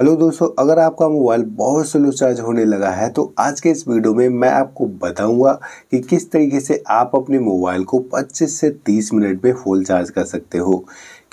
hello दोस्तों अगर आपका मोबाइल बहुत स्लो चार्ज होने लगा है तो आज के इस वीडियो में मैं आपको बताऊंगा कि किस तरीके से आप अपने मोबाइल को 25 से 30 मिनट में फुल चार्ज कर सकते हो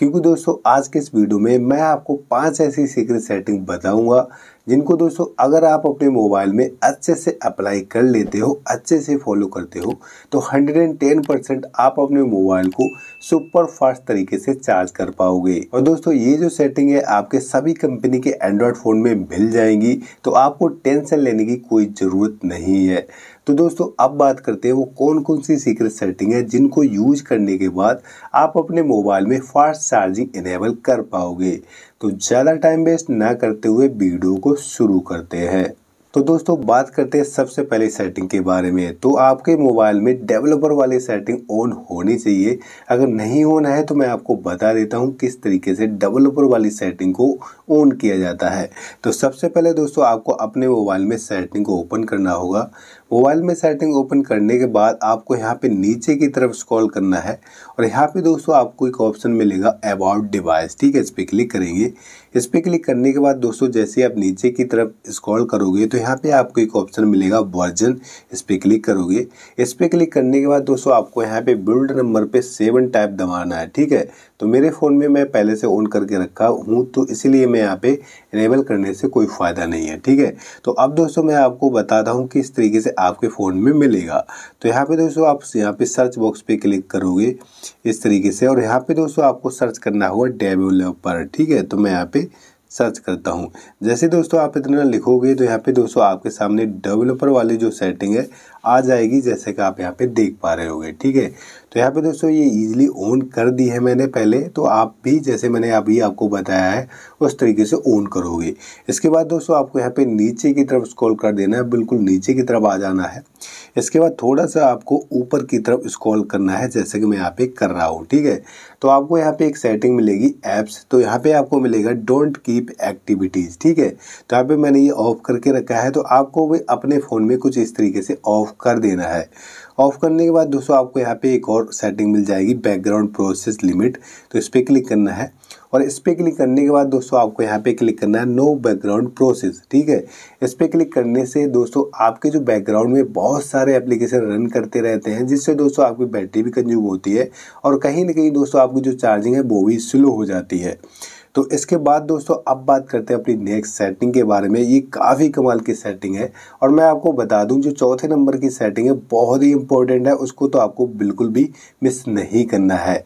क्योंकि दोस्तों आज के इस वीडियो में मैं आपको पांच ऐसी सीक्रेट सेटिंग बताऊंगा जिनको दोस्तों अगर आप अपने मोबाइल में अच्छे से अप्लाई कर लेते हो अच्छे से फॉलो करते हो तो 110 परसेंट आप अपने मोबाइल को सुपर फास्ट तरीके से चार्ज कर पाओगे और दोस्तों ये जो सेटिंग है आपके सभी कंपनी के एंड्रॉयड फ़ोन में मिल जाएंगी तो आपको टेंशन लेने की कोई ज़रूरत नहीं है तो दोस्तों अब बात करते हैं वो कौन कौन सी सीक्रेट सेटिंग है जिनको यूज करने के बाद आप अपने मोबाइल में फास्ट चार्जिंग इनेबल कर पाओगे तो ज़्यादा टाइम वेस्ट ना करते हुए वीडियो को शुरू करते हैं तो दोस्तों बात करते हैं सबसे पहले सेटिंग के बारे में तो आपके मोबाइल में डेवलपर वाली सेटिंग ऑन होनी चाहिए अगर नहीं होना है तो मैं आपको बता देता हूँ किस तरीके से डेवलपर वाली सेटिंग को ऑन किया जाता है तो सबसे पहले दोस्तों आपको अपने मोबाइल में सेटिंग को ओपन करना होगा मोबाइल में सेटिंग ओपन करने के बाद आपको यहाँ पे नीचे की तरफ स्क्रॉल करना है और यहाँ पे दोस्तों आपको एक ऑप्शन मिलेगा अबाउट डिवाइस ठीक है इस पर क्लिक करेंगे इस पर क्लिक करने के बाद दोस्तों जैसे आप नीचे की तरफ स्क्रॉल करोगे तो यहाँ पे आपको एक ऑप्शन मिलेगा वर्जन इस पर क्लिक करोगे इस पर क्लिक करने के बाद दोस्तों आपको यहाँ पे बिल्ड नंबर पे सेवन टाइप दबाना है ठीक है तो मेरे फ़ोन में मैं पहले से ऑन करके रखा हूँ तो इसीलिए मैं यहाँ पे इनेबल करने से कोई फ़ायदा नहीं है ठीक है तो अब दोस्तों मैं आपको बताता हूँ कि इस तरीके से आपके फ़ोन में मिलेगा तो यहाँ पे दोस्तों आप यहाँ पे सर्च बॉक्स पे क्लिक करोगे इस तरीके से और यहाँ पे दोस्तों आपको सर्च करना होगा डेवलपर ठीक है तो मैं यहाँ पे सर्च करता हूँ जैसे दोस्तों आप इतना लिखोगे तो यहाँ पे दोस्तों आपके सामने डेवलपर वाली जो सेटिंग है आ जाएगी जैसे कि आप यहाँ पे देख पा रहे होगे ठीक है तो यहाँ पे दोस्तों ये इजीली ऑन कर दी है मैंने पहले तो आप भी जैसे मैंने अभी आपको बताया है उस तरीके से ऑन करोगे इसके बाद दोस्तों आपको यहाँ पे नीचे की तरफ स्क्रॉल कर देना है बिल्कुल नीचे की तरफ आ जाना है इसके बाद थोड़ा सा आपको ऊपर की तरफ स्क्रॉल करना है जैसे कि मैं यहाँ पे कर रहा हूँ ठीक है तो आपको यहाँ पे एक सेटिंग मिलेगी ऐप्स तो यहाँ पे आपको मिलेगा डोंट कीप एक्टिविटीज़ ठीक है तो यहाँ पे मैंने ये ऑफ करके रखा है तो आपको भी अपने फ़ोन में कुछ इस तरीके से ऑफ कर देना है ऑफ करने के बाद दोस्तों आपको यहाँ पे एक और सेटिंग मिल जाएगी बैकग्राउंड प्रोसेस लिमिट तो इस पर क्लिक करना है और इस पर क्लिक करने के बाद दोस्तों आपको यहाँ पे क्लिक करना है नो बैकग्राउंड प्रोसेस ठीक है इस पर क्लिक करने से दोस्तों आपके जो बैकग्राउंड में बहुत सारे एप्लीकेशन रन करते रहते हैं जिससे दोस्तों आपकी बैटरी भी कंज्यूम होती है और कहीं ना कहीं दोस्तों आपकी जो चार्जिंग है वो भी स्लो हो जाती है तो इसके बाद दोस्तों अब बात करते हैं अपनी नेक्स्ट सेटिंग के बारे में ये काफ़ी कमाल की सेटिंग है और मैं आपको बता दूं जो चौथे नंबर की सेटिंग है बहुत ही इंपॉर्टेंट है उसको तो आपको बिल्कुल भी मिस नहीं करना है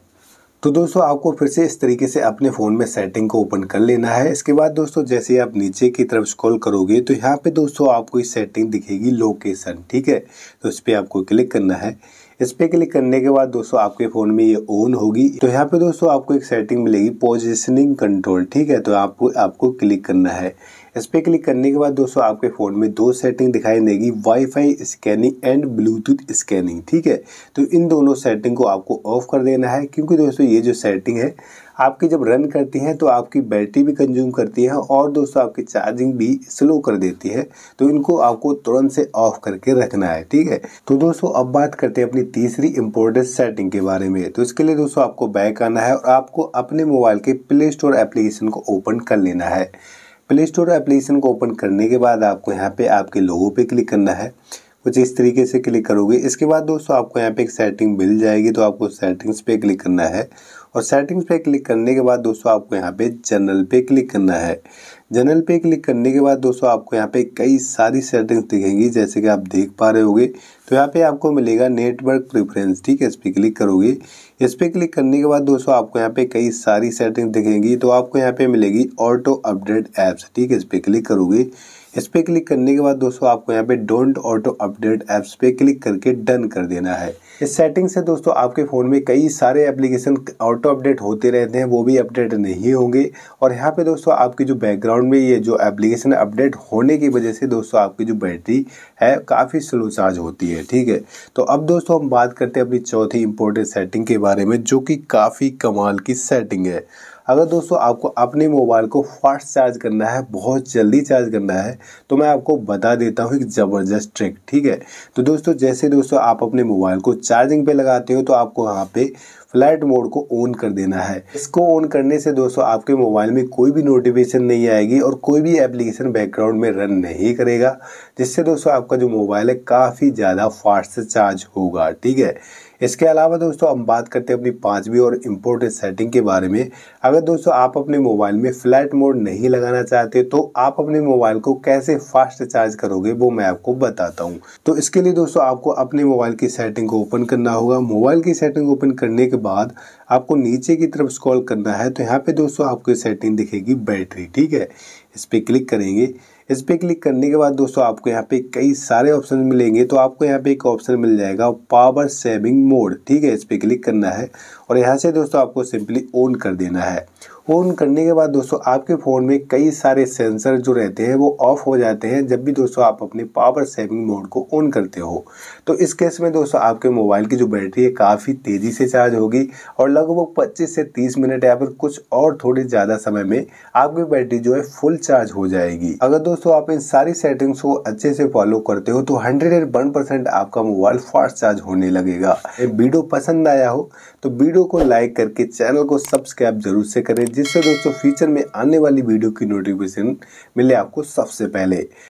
तो दोस्तों आपको फिर से इस तरीके से अपने फ़ोन में सेटिंग को ओपन कर लेना है इसके बाद दोस्तों जैसे आप नीचे की तरफ स्क्रॉल करोगे तो यहाँ पे दोस्तों आपको ये सेटिंग दिखेगी लोकेशन ठीक है तो इस पर आपको क्लिक करना है इस पे क्लिक करने के बाद दोस्तों आपके फोन में ये ऑन होगी तो यहाँ पे दोस्तों आपको एक सेटिंग मिलेगी पोजिशनिंग कंट्रोल ठीक है तो आपको आपको क्लिक करना है इस पर क्लिक करने के बाद दोस्तों आपके फ़ोन में दो सेटिंग दिखाई देगी WiFi scanning and Bluetooth scanning ठीक है तो इन दोनों सेटिंग को आपको ऑफ कर देना है क्योंकि दोस्तों ये जो सेटिंग है आपकी जब रन करती हैं तो आपकी बैटरी भी कंज्यूम करती है और दोस्तों आपकी चार्जिंग भी स्लो कर देती है तो इनको आपको तुरंत से ऑफ करके रखना है ठीक है तो दोस्तों अब बात करते हैं अपनी तीसरी इम्पोर्टेंट सेटिंग के बारे में तो इसके लिए दोस्तों आपको बैक आना है और आपको अपने मोबाइल के प्ले स्टोर एप्लीकेशन को ओपन कर लेना है प्ले स्टोर एप्लीकेशन को ओपन करने के बाद आपको यहाँ पे आपके लोगों पे क्लिक करना है कुछ इस तरीके से क्लिक करोगे इसके बाद दोस्तों आपको यहाँ पे एक सेटिंग मिल जाएगी तो आपको सेटिंग्स पे क्लिक करना है और सेटिंग्स पे क्लिक करने के बाद दोस्तों आपको यहाँ पे जनरल पे क्लिक करना है जनरल पे क्लिक करने के बाद दोस्तों आपको यहाँ पे कई सारी सेटिंग्स दिखेंगी जैसे कि आप देख पा रहे होगे तो यहाँ पे आपको मिलेगा नेटवर्क प्रेफरेंस ठीक है इस पर क्लिक करोगे इस पर क्लिक करने के बाद दोस्तों आपको यहाँ पे कई सारी सेटिंग्स दिखेंगी तो आपको यहाँ पे मिलेगी ऑटो अपडेट ऐप्स ठीक है इस पर क्लिक करोगे इस पर क्लिक करने के बाद दोस्तों आपको यहाँ पे डोंट ऑटो अपडेट ऐप्स पे क्लिक करके डन कर देना है इस सेटिंग से दोस्तों आपके फ़ोन में कई सारे एप्लीकेशन ऑटो अपडेट होते रहते हैं वो भी अपडेट नहीं होंगे और यहाँ पे दोस्तों आपके जो बैकग्राउंड में ये जो एप्लीकेशन अपडेट होने की वजह से दोस्तों आपकी जो बैटरी है काफ़ी स्लो चार्ज होती है ठीक है तो अब दोस्तों हम बात करते हैं अपनी चौथी इंपॉर्टेंट सेटिंग के बारे में जो कि काफ़ी कमाल की सेटिंग है अगर दोस्तों आपको अपने मोबाइल को फास्ट चार्ज करना है बहुत जल्दी चार्ज करना है तो मैं आपको बता देता हूँ एक ज़बरदस्त ट्रिक ठीक है तो दोस्तों जैसे दोस्तों आप अपने मोबाइल को चार्जिंग पे लगाते हो तो आपको यहाँ पे फ्लाइट मोड को ऑन कर देना है इसको ऑन करने से दोस्तों आपके मोबाइल में कोई भी नोटिफिकेशन नहीं आएगी और कोई भी एप्लीकेशन बैकग्राउंड में रन नहीं करेगा जिससे दोस्तों आपका जो मोबाइल है काफ़ी ज़्यादा फास्ट से चार्ज होगा ठीक है इसके अलावा दोस्तों हम बात करते हैं अपनी पाँचवीं और इम्पोर्टेंट सेटिंग के बारे में अगर दोस्तों आप अपने मोबाइल में फ्लैट मोड नहीं लगाना चाहते तो आप अपने मोबाइल को कैसे फास्ट चार्ज करोगे वो मैं आपको बताता हूँ तो इसके लिए दोस्तों आपको अपने मोबाइल की सेटिंग को ओपन करना होगा मोबाइल की सेटिंग ओपन करने के बाद आपको नीचे की तरफ स्क्रॉल करना है तो यहाँ पे दोस्तों आपको सेटिंग दिखेगी बैटरी ठीक है इस पर क्लिक करेंगे इस पर क्लिक करने के बाद दोस्तों आपको यहाँ पे कई सारे ऑप्शन मिलेंगे तो आपको यहाँ पे एक ऑप्शन मिल जाएगा पावर सेविंग मोड ठीक है इस पर क्लिक करना है और यहाँ से दोस्तों आपको सिंपली ऑन कर देना है ऑन करने के बाद दोस्तों आपके फ़ोन में कई सारे सेंसर जो रहते हैं वो ऑफ हो जाते हैं जब भी दोस्तों आप अपने पावर सेविंग मोड को ऑन करते हो तो इस केस में दोस्तों आपके मोबाइल की जो बैटरी है काफ़ी तेज़ी से चार्ज होगी और लगभग पच्चीस से तीस मिनट या फिर कुछ और थोड़े ज़्यादा समय में आपकी बैटरी जो है फुल चार्ज हो जाएगी अगर दोस्तों आप इन सारी सेटिंग्स को अच्छे से फॉलो करते हो तो हंड्रेड एंड वन परसेंट आपका मोबाइल फास्ट चार्ज होने लगेगा वीडियो पसंद आया हो तो वीडियो को लाइक करके चैनल को सब्सक्राइब जरूर से करें जिससे दोस्तों फ्यूचर में आने वाली वीडियो की नोटिफिकेशन मिले आपको सबसे पहले